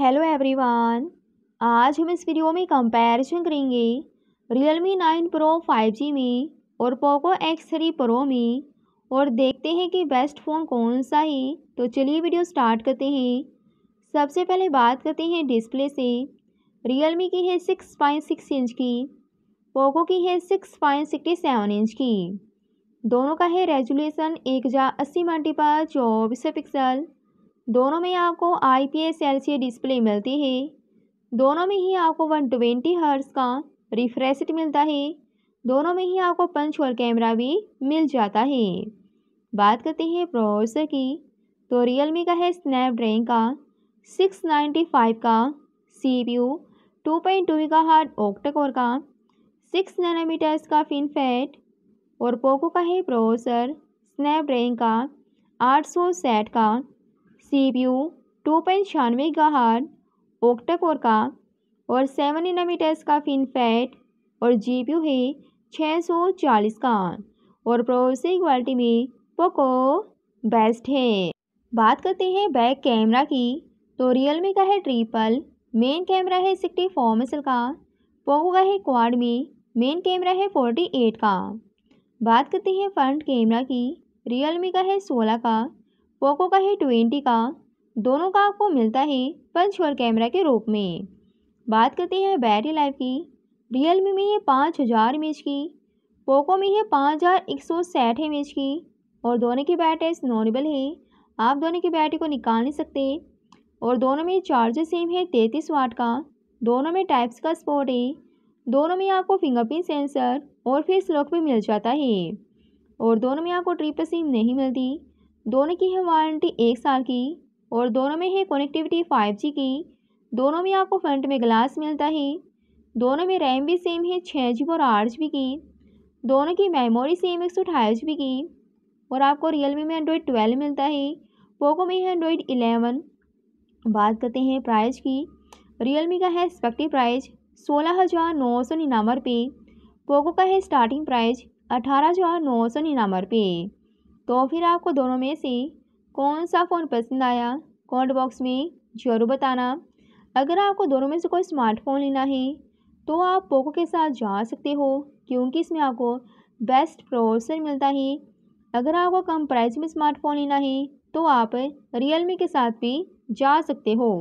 hello everyone आज हम इस वीडियो में कंपैरिजन करेंगे नाइन प्रो फाइव जी में और पोको एक्स थ्री प्रो में और देखते हैं कि बेस्ट फ़ोन कौन सा है तो चलिए वीडियो स्टार्ट करते हैं सबसे पहले बात करते हैं डिस्प्ले से रियलमी की है सिक्स पॉइंट सिक्स इंच की पोको की है six point sixty seven inch की दोनों का है रेजुलेशन एक हज़ार अस्सी मल्टीपल चौबीस पिक्सल दोनों में आपको I P S L C display मिलती है दोनों में ही आपको वन ट्वेंटी हर्ट्स का रिफ्रेश मिलता है दोनों में ही आपको पंच और कैमरा भी मिल जाता है बात करते हैं प्रोसेसर की तो रियल का है स्नैपड्रैगन का सिक्स नाइन्टी फाइव का C P U two point two का हार्ड ऑक्टाकोर का सिक्स नैनोमीटर्स का फिनफेट और पोको का है प्रोसेसर स्नैपड्रैगन का आठ सौ सेट का यू टू पॉइंट छियानवे गहर ओक्टाकोर का और सेवन इनामीटर्स का फिनफेट और जी पी यू है छः सौ चालीस का और प्रोसेसिंग क्वालिटी में पोको बेस्ट है बात करते हैं बैक कैमरा की तो रियलमी का है ट्रिपल मेन कैमरा है सिक्सटी फोर मेसल का पोको का है क्वाड में मेन कैमरा है फोर्टी एट का बात करते हैं फ्रंट कैमरा की रियलमी का है सोलह का पोको का है ट्वेंटी का दोनों का आपको मिलता है पंच और कैमरा के रूप में बात करते हैं बैटरी लाइफ की रियल मी में है पाँच हज़ार एम की पोको में है पाँच हज़ार एक सौ साठ एम की और दोनों की बैटरी नॉर्मल है आप दोनों की बैटरी को निकाल नहीं सकते और दोनों में चार्जर सेम है तैंतीस वाट का दोनों में टाइप्स का स्पोर्ट है दोनों में आपको फिंगरप्रिंट सेंसर और फेस लॉक भी मिल जाता है और दोनों में आपको ट्रिपल सिम नहीं मिलती दोनों की है वारंटी एक साल की और दोनों में है कनेक्टिविटी फाइव जी की दोनों में आपको फ्रंट में ग्लास मिलता है दोनों में रैम भी सेम है छः जी और आठ जी की दोनों की मेमोरी सेम एक सौ अठाईस जी की और आपको रियलमी में एंड्रॉयड ट्वेल्व मिलता है पोको में है एंड्रॉयड इलेवन बात करते हैं प्राइस की रियलमी का है एक्सपेक्टिव प्राइस सोलह हज़ार नौ सौ निन्यानवे रुपये पोको का है स्टार्टिंग प्राइस अठारह हज़ार नौ सौ निन्यानवे रुपये तो फिर आपको दोनों में से कौन सा फ़ोन पसंद आया कमेंट बॉक्स में ज़रूर बताना अगर आपको दोनों में से कोई स्मार्टफोन लेना है तो आप पोको के साथ जा सकते हो क्योंकि इसमें आपको बेस्ट प्रोसेसर मिलता है अगर आपको कम प्राइस में स्मार्टफोन लेना है तो आप रियलमी के साथ भी जा सकते हो